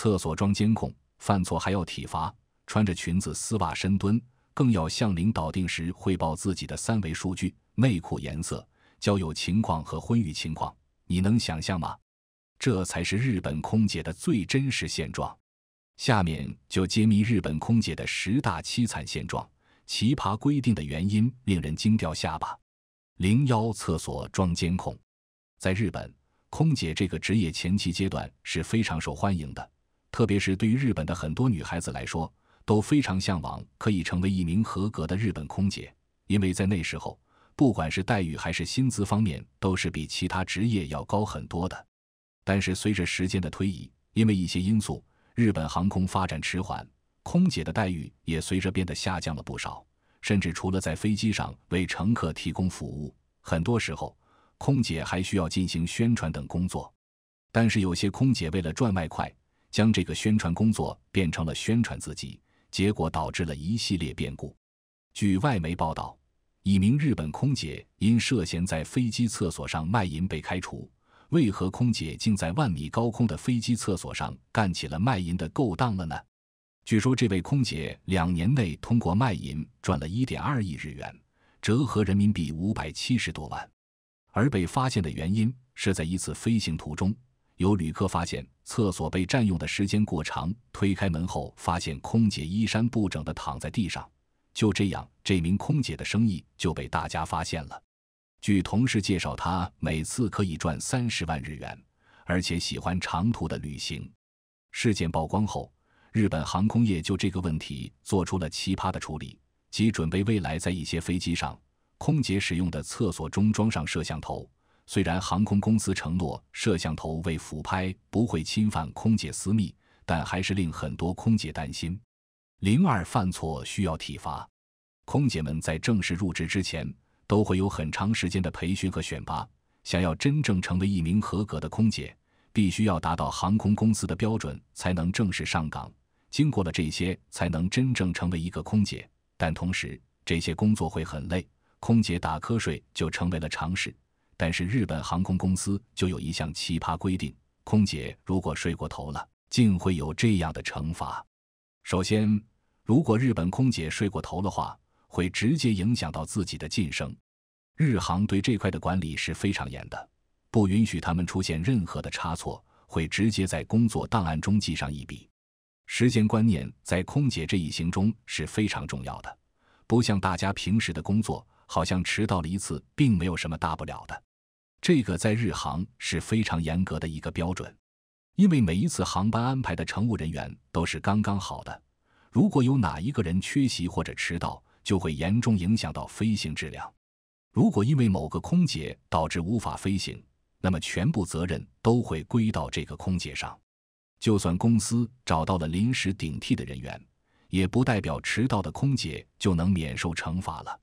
厕所装监控，犯错还要体罚，穿着裙子丝袜深蹲，更要向领导定时汇报自己的三维数据、内裤颜色、交友情况和婚育情况。你能想象吗？这才是日本空姐的最真实现状。下面就揭秘日本空姐的十大凄惨现状，奇葩规定的原因令人惊掉下巴。零幺，厕所装监控。在日本，空姐这个职业前期阶段是非常受欢迎的。特别是对于日本的很多女孩子来说，都非常向往可以成为一名合格的日本空姐，因为在那时候，不管是待遇还是薪资方面，都是比其他职业要高很多的。但是随着时间的推移，因为一些因素，日本航空发展迟缓，空姐的待遇也随着变得下降了不少。甚至除了在飞机上为乘客提供服务，很多时候，空姐还需要进行宣传等工作。但是有些空姐为了赚外快。将这个宣传工作变成了宣传自己，结果导致了一系列变故。据外媒报道，一名日本空姐因涉嫌在飞机厕所上卖淫被开除。为何空姐竟在万米高空的飞机厕所上干起了卖淫的勾当了呢？据说这位空姐两年内通过卖淫赚了一点二亿日元，折合人民币五百七十多万。而被发现的原因是在一次飞行途中。有旅客发现厕所被占用的时间过长，推开门后发现空姐衣衫不整地躺在地上。就这样，这名空姐的生意就被大家发现了。据同事介绍，她每次可以赚三十万日元，而且喜欢长途的旅行。事件曝光后，日本航空业就这个问题做出了奇葩的处理，即准备未来在一些飞机上，空姐使用的厕所中装上摄像头。虽然航空公司承诺摄像头为俯拍，不会侵犯空姐私密，但还是令很多空姐担心。零二犯错需要体罚，空姐们在正式入职之前都会有很长时间的培训和选拔。想要真正成为一名合格的空姐，必须要达到航空公司的标准才能正式上岗。经过了这些，才能真正成为一个空姐。但同时，这些工作会很累，空姐打瞌睡就成为了常识。但是日本航空公司就有一项奇葩规定：空姐如果睡过头了，竟会有这样的惩罚。首先，如果日本空姐睡过头的话，会直接影响到自己的晋升。日航对这块的管理是非常严的，不允许他们出现任何的差错，会直接在工作档案中记上一笔。时间观念在空姐这一行中是非常重要的，不像大家平时的工作，好像迟到了一次，并没有什么大不了的。这个在日航是非常严格的一个标准，因为每一次航班安排的乘务人员都是刚刚好的，如果有哪一个人缺席或者迟到，就会严重影响到飞行质量。如果因为某个空姐导致无法飞行，那么全部责任都会归到这个空姐上。就算公司找到了临时顶替的人员，也不代表迟到的空姐就能免受惩罚了。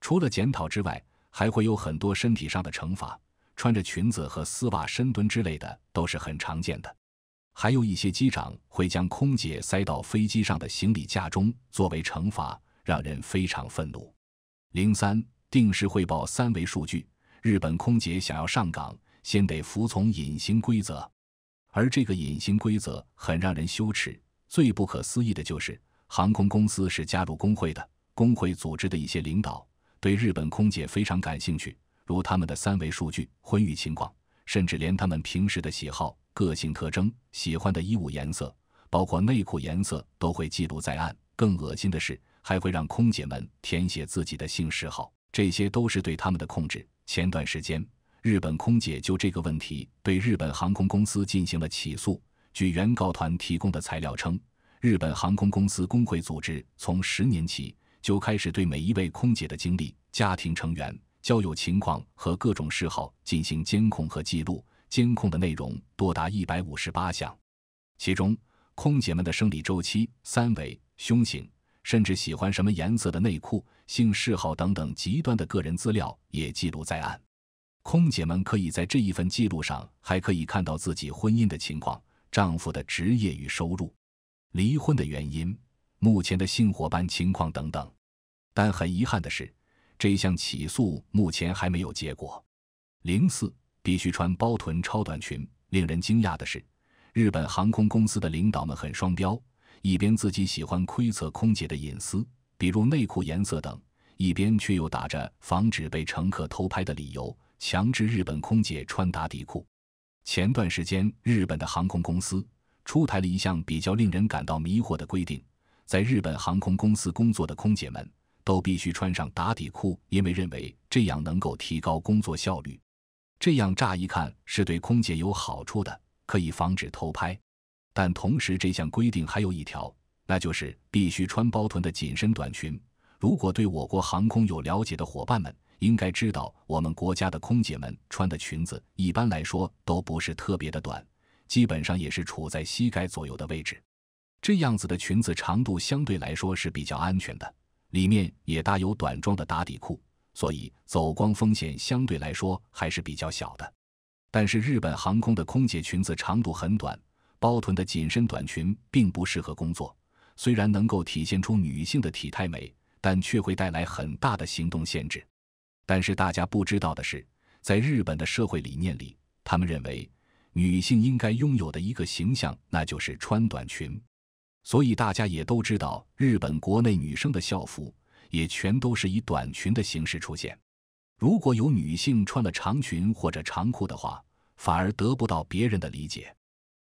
除了检讨之外，还会有很多身体上的惩罚。穿着裙子和丝袜深蹲之类的都是很常见的，还有一些机长会将空姐塞到飞机上的行李架中作为惩罚，让人非常愤怒。零三定时汇报三维数据，日本空姐想要上岗，先得服从隐形规则，而这个隐形规则很让人羞耻。最不可思议的就是，航空公司是加入工会的，工会组织的一些领导对日本空姐非常感兴趣。如他们的三维数据、婚育情况，甚至连他们平时的喜好、个性特征、喜欢的衣物颜色，包括内裤颜色，都会记录在案。更恶心的是，还会让空姐们填写自己的性嗜好，这些都是对他们的控制。前段时间，日本空姐就这个问题对日本航空公司进行了起诉。据原告团提供的材料称，日本航空公司工会组织从十年起就开始对每一位空姐的经历、家庭成员。交友情况和各种嗜好进行监控和记录，监控的内容多达一百五十八项，其中空姐们的生理周期、三围、胸型，甚至喜欢什么颜色的内裤、性嗜好等等极端的个人资料也记录在案。空姐们可以在这一份记录上，还可以看到自己婚姻的情况、丈夫的职业与收入、离婚的原因、目前的性伙伴情况等等。但很遗憾的是。这项起诉目前还没有结果。零四必须穿包臀超短裙。令人惊讶的是，日本航空公司的领导们很双标：一边自己喜欢窥测空姐的隐私，比如内裤颜色等；一边却又打着防止被乘客偷拍的理由，强制日本空姐穿打底裤。前段时间，日本的航空公司出台了一项比较令人感到迷惑的规定：在日本航空公司工作的空姐们。都必须穿上打底裤，因为认为这样能够提高工作效率。这样乍一看是对空姐有好处的，可以防止偷拍。但同时，这项规定还有一条，那就是必须穿包臀的紧身短裙。如果对我国航空有了解的伙伴们，应该知道我们国家的空姐们穿的裙子一般来说都不是特别的短，基本上也是处在膝盖左右的位置。这样子的裙子长度相对来说是比较安全的。里面也搭有短装的打底裤，所以走光风险相对来说还是比较小的。但是日本航空的空姐裙子长度很短，包臀的紧身短裙并不适合工作。虽然能够体现出女性的体态美，但却会带来很大的行动限制。但是大家不知道的是，在日本的社会理念里，他们认为女性应该拥有的一个形象，那就是穿短裙。所以大家也都知道，日本国内女生的校服也全都是以短裙的形式出现。如果有女性穿了长裙或者长裤的话，反而得不到别人的理解。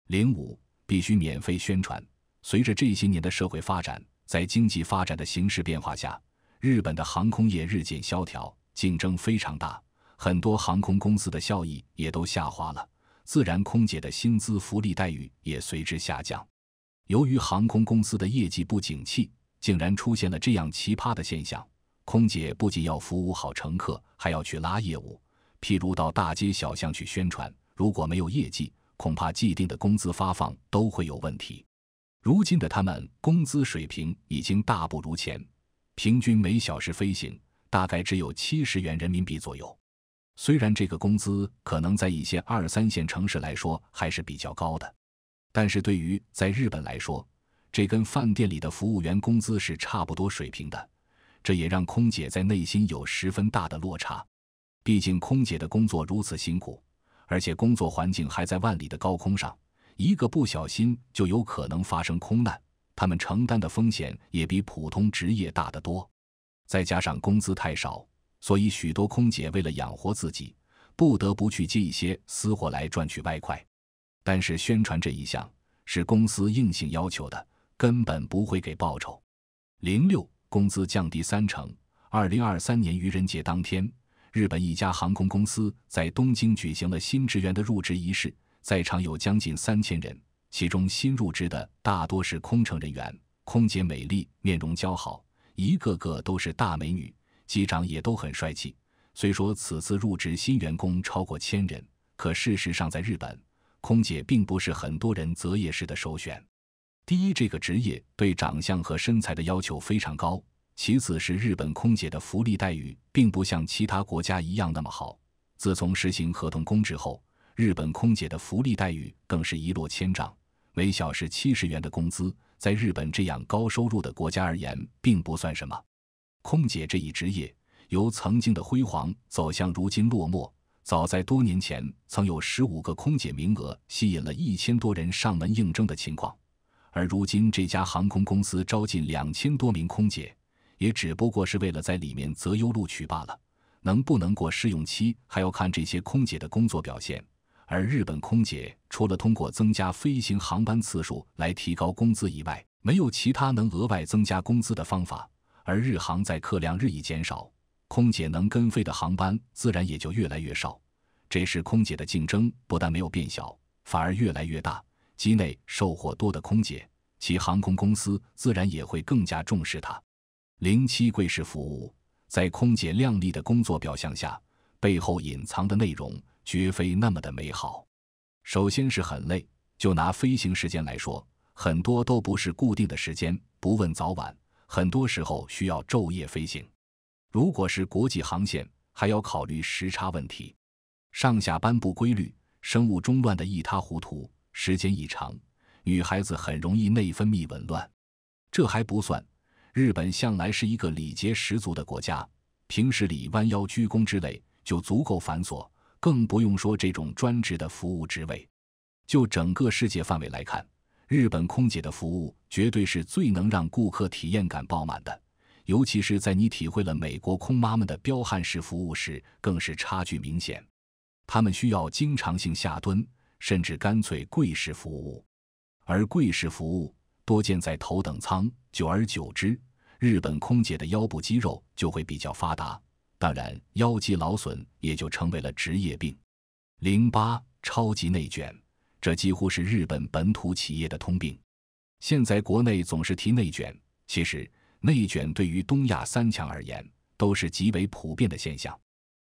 零五必须免费宣传。随着这些年的社会发展，在经济发展的形势变化下，日本的航空业日渐萧条，竞争非常大，很多航空公司的效益也都下滑了，自然空姐的薪资福利待遇也随之下降。由于航空公司的业绩不景气，竟然出现了这样奇葩的现象：空姐不仅要服务好乘客，还要去拉业务，譬如到大街小巷去宣传。如果没有业绩，恐怕既定的工资发放都会有问题。如今的他们工资水平已经大不如前，平均每小时飞行大概只有七十元人民币左右。虽然这个工资可能在一些二三线城市来说还是比较高的。但是对于在日本来说，这跟饭店里的服务员工资是差不多水平的，这也让空姐在内心有十分大的落差。毕竟空姐的工作如此辛苦，而且工作环境还在万里的高空上，一个不小心就有可能发生空难，他们承担的风险也比普通职业大得多。再加上工资太少，所以许多空姐为了养活自己，不得不去接一些私活来赚取外快。但是宣传这一项是公司硬性要求的，根本不会给报酬。零六工资降低三成。二零二三年愚人节当天，日本一家航空公司在东京举行了新职员的入职仪式，在场有将近三千人，其中新入职的大多是空乘人员，空姐美丽，面容姣好，一个个都是大美女，机长也都很帅气。虽说此次入职新员工超过千人，可事实上在日本。空姐并不是很多人择业时的首选。第一，这个职业对长相和身材的要求非常高；其次，是日本空姐的福利待遇并不像其他国家一样那么好。自从实行合同工制后，日本空姐的福利待遇更是一落千丈。每小时七十元的工资，在日本这样高收入的国家而言，并不算什么。空姐这一职业，由曾经的辉煌走向如今落寞。早在多年前，曾有十五个空姐名额吸引了一千多人上门应征的情况，而如今这家航空公司招进两千多名空姐，也只不过是为了在里面择优录取罢了。能不能过试用期，还要看这些空姐的工作表现。而日本空姐除了通过增加飞行航班次数来提高工资以外，没有其他能额外增加工资的方法。而日航在客量日益减少。空姐能跟飞的航班自然也就越来越少，这时空姐的竞争不但没有变小，反而越来越大。机内售货多的空姐，其航空公司自然也会更加重视它。零七柜式服务在空姐靓丽的工作表象下，背后隐藏的内容绝非那么的美好。首先是很累，就拿飞行时间来说，很多都不是固定的时间，不问早晚，很多时候需要昼夜飞行。如果是国际航线，还要考虑时差问题，上下班不规律，生物钟乱得一塌糊涂，时间一长，女孩子很容易内分泌紊乱。这还不算，日本向来是一个礼节十足的国家，平时里弯腰鞠躬之类就足够繁琐，更不用说这种专职的服务职位。就整个世界范围来看，日本空姐的服务绝对是最能让顾客体验感爆满的。尤其是在你体会了美国空妈们的彪悍式服务时，更是差距明显。他们需要经常性下蹲，甚至干脆跪式服务。而跪式服务多见在头等舱，久而久之，日本空姐的腰部肌肉就会比较发达，当然腰肌劳损也就成为了职业病。零八超级内卷，这几乎是日本本土企业的通病。现在国内总是提内卷，其实。内卷对于东亚三强而言都是极为普遍的现象。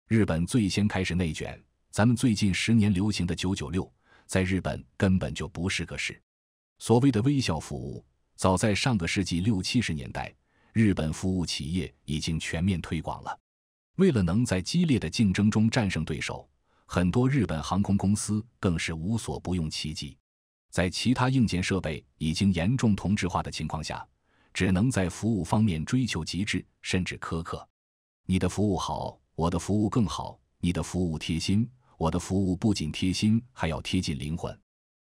日本最先开始内卷，咱们最近十年流行的“九九六”在日本根本就不是个事。所谓的微笑服务，早在上个世纪六七十年代，日本服务企业已经全面推广了。为了能在激烈的竞争中战胜对手，很多日本航空公司更是无所不用其极。在其他硬件设备已经严重同质化的情况下。只能在服务方面追求极致，甚至苛刻。你的服务好，我的服务更好；你的服务贴心，我的服务不仅贴心，还要贴近灵魂。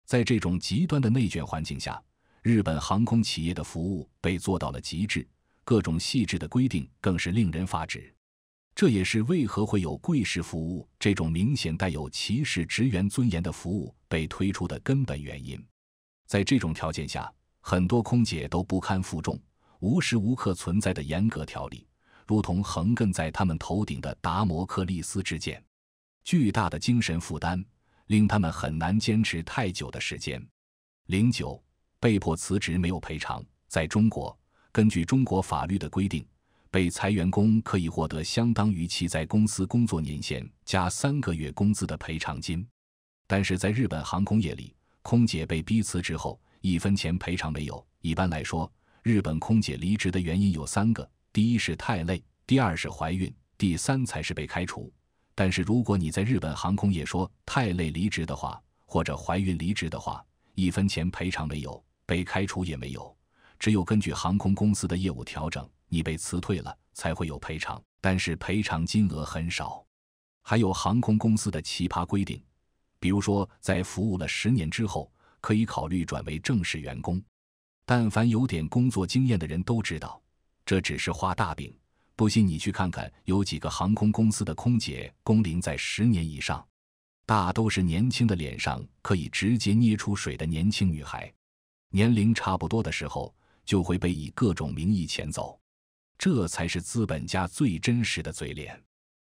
在这种极端的内卷环境下，日本航空企业的服务被做到了极致，各种细致的规定更是令人发指。这也是为何会有“贵士服务”这种明显带有歧视职员尊严的服务被推出的根本原因。在这种条件下。很多空姐都不堪负重，无时无刻存在的严格条例，如同横亘在他们头顶的达摩克利斯之剑，巨大的精神负担令他们很难坚持太久的时间。零九被迫辞职，没有赔偿。在中国，根据中国法律的规定，被裁员工可以获得相当于其在公司工作年限加三个月工资的赔偿金，但是在日本航空业里，空姐被逼辞职后。一分钱赔偿没有。一般来说，日本空姐离职的原因有三个：第一是太累，第二是怀孕，第三才是被开除。但是如果你在日本航空业说太累离职的话，或者怀孕离职的话，一分钱赔偿没有，被开除也没有。只有根据航空公司的业务调整，你被辞退了才会有赔偿，但是赔偿金额很少。还有航空公司的奇葩规定，比如说在服务了十年之后。可以考虑转为正式员工，但凡有点工作经验的人都知道，这只是画大饼。不信你去看看，有几个航空公司的空姐工龄在十年以上，大都是年轻的，脸上可以直接捏出水的年轻女孩，年龄差不多的时候就会被以各种名义遣走。这才是资本家最真实的嘴脸，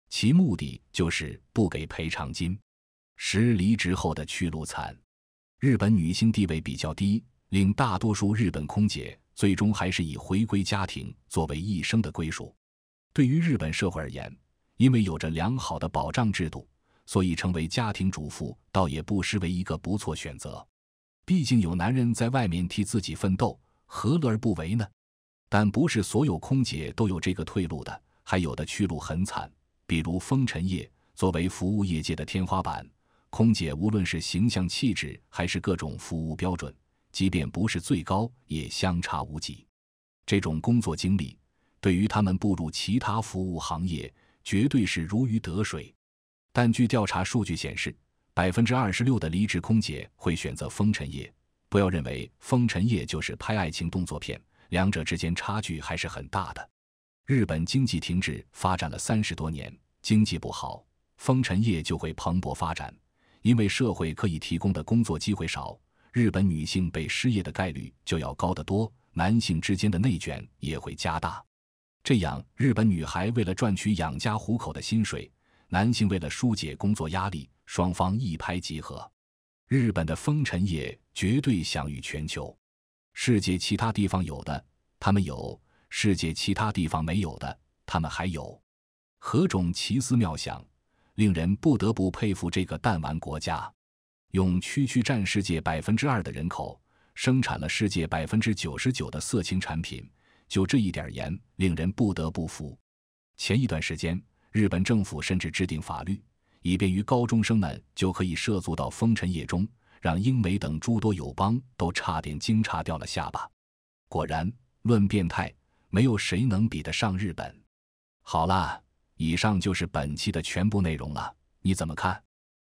其目的就是不给赔偿金，十离职后的去路惨。日本女性地位比较低，令大多数日本空姐最终还是以回归家庭作为一生的归属。对于日本社会而言，因为有着良好的保障制度，所以成为家庭主妇倒也不失为一个不错选择。毕竟有男人在外面替自己奋斗，何乐而不为呢？但不是所有空姐都有这个退路的，还有的去路很惨，比如风尘业，作为服务业界的天花板。空姐无论是形象气质还是各种服务标准，即便不是最高，也相差无几。这种工作经历，对于他们步入其他服务行业，绝对是如鱼得水。但据调查数据显示，百分之二十六的离职空姐会选择风尘业。不要认为风尘业就是拍爱情动作片，两者之间差距还是很大的。日本经济停滞发展了三十多年，经济不好，风尘业就会蓬勃发展。因为社会可以提供的工作机会少，日本女性被失业的概率就要高得多，男性之间的内卷也会加大。这样，日本女孩为了赚取养家糊口的薪水，男性为了疏解工作压力，双方一拍即合。日本的风尘业绝对享誉全球，世界其他地方有的，他们有；世界其他地方没有的，他们还有。何种奇思妙想？令人不得不佩服这个弹丸国家，用区区占世界百分之二的人口，生产了世界百分之九十九的色情产品。就这一点儿令人不得不服。前一段时间，日本政府甚至制定法律，以便于高中生们就可以涉足到风尘夜中，让英美等诸多友邦都差点惊诧掉了下巴。果然，论变态，没有谁能比得上日本。好了。以上就是本期的全部内容了，你怎么看？